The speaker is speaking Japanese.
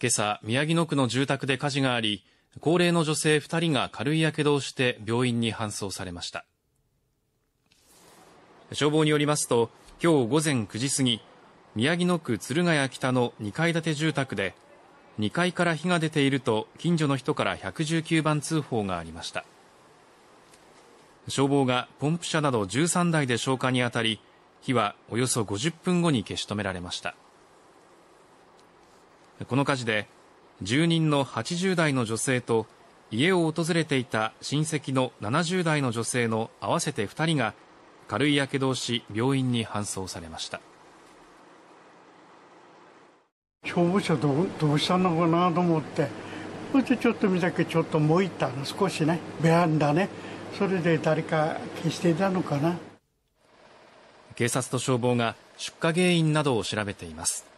今朝、宮城野区の住宅で火事があり、高齢の女性2人が軽いやけどをして病院に搬送されました。消防によりますと、今日午前9時過ぎ、宮城野区鶴ヶ谷北の2階建て住宅で、2階から火が出ていると近所の人から119番通報がありました。消防がポンプ車など13台で消火にあたり、火はおよそ50分後に消し止められました。この火事で住人の80代の女性と家を訪れていた親戚の70代の女性の合わせて2人が軽いやけどをし病院に搬送されました消防車どうどうしたのかなと思ってそれでちょっと見たけちょっと燃えたの少しねベランダねそれで誰か消していたのかな警察と消防が出火原因などを調べています